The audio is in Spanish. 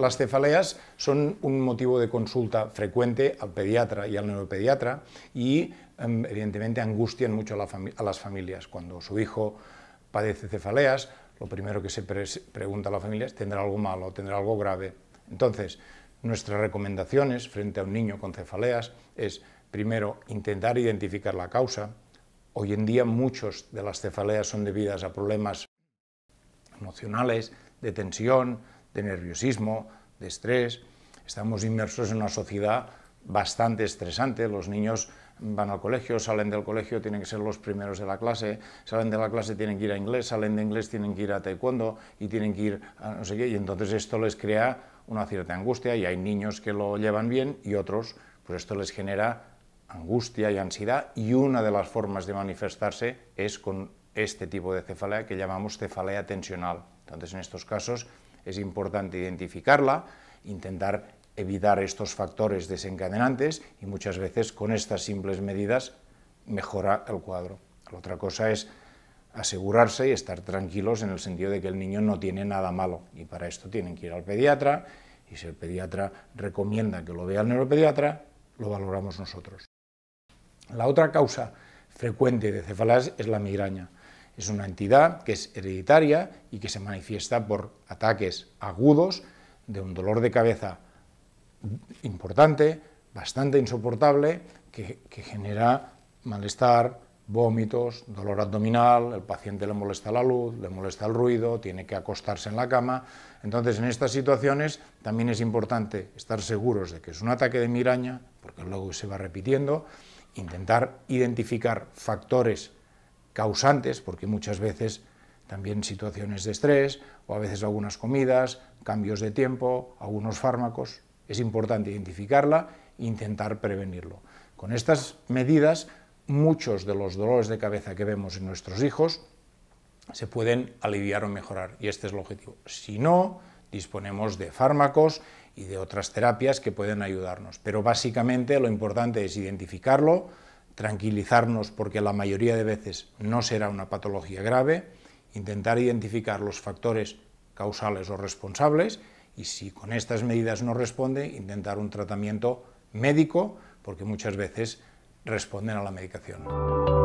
las cefaleas son un motivo de consulta frecuente al pediatra y al neuropediatra y em, evidentemente angustian mucho a, las familias. Cuando su hijo padece cefaleas, lo primero que se pregunta a la familia es ¿tendrá algo malo? ¿Tendrá algo grave? Entonces, nuestras recomendaciones frente a un niño con cefaleas es, primero, intentar identificar la causa. Hoy en día muchas de las cefaleas son debidas a problemas emocionales, de tensión, de nerviosismo, de estrés. Estamos inmersos en una sociedad bastante estresante. Los niños van al colegio, salen del colegio, tienen que ser los primeros de la clase, salen de la clase, tienen que ir a inglés, salen de inglés, tienen que ir a taekwondo y tienen que ir a no sé qué. Y entonces esto les crea una cierta angustia y hay niños que lo llevan bien y otros, pues esto les genera angustia y ansiedad y una de las formas de manifestarse es con este tipo de cefalea que llamamos cefalea tensional. Entonces, en estos casos es importante identificarla, intentar evitar estos factores desencadenantes y muchas veces con estas simples medidas mejora el cuadro. La otra cosa es asegurarse y estar tranquilos en el sentido de que el niño no tiene nada malo y para esto tienen que ir al pediatra y si el pediatra recomienda que lo vea el neuropediatra, lo valoramos nosotros. La otra causa frecuente de cefaleas es la migraña. Es una entidad que es hereditaria y que se manifiesta por ataques agudos de un dolor de cabeza importante, bastante insoportable, que, genera malestar, vómitos, dolor abdominal, el paciente le molesta la luz, le molesta el ruido, tiene que acostarse en la cama. Entonces, en estas situaciones también es importante estar seguros de que es un ataque de migraña, porque luego se va repitiendo, intentar identificar factores causantes, porque muchas veces también situaciones de estrés o a veces algunas comidas, cambios de tiempo, algunos fármacos. Es importante identificarla e intentar prevenirlo. Con estas medidas, muchos de los dolores de cabeza que vemos en nuestros hijos se pueden aliviar o mejorar, y este es el objetivo. Si no, disponemos de fármacos y de otras terapias que pueden ayudarnos, pero básicamente lo importante es identificarlo, tranquilizarnos porque la mayoría de veces no será una patología grave, intentar identificar los factores causales o responsables y si con estas medidas no responde, intentar un tratamiento médico porque muchas veces responden a la medicación.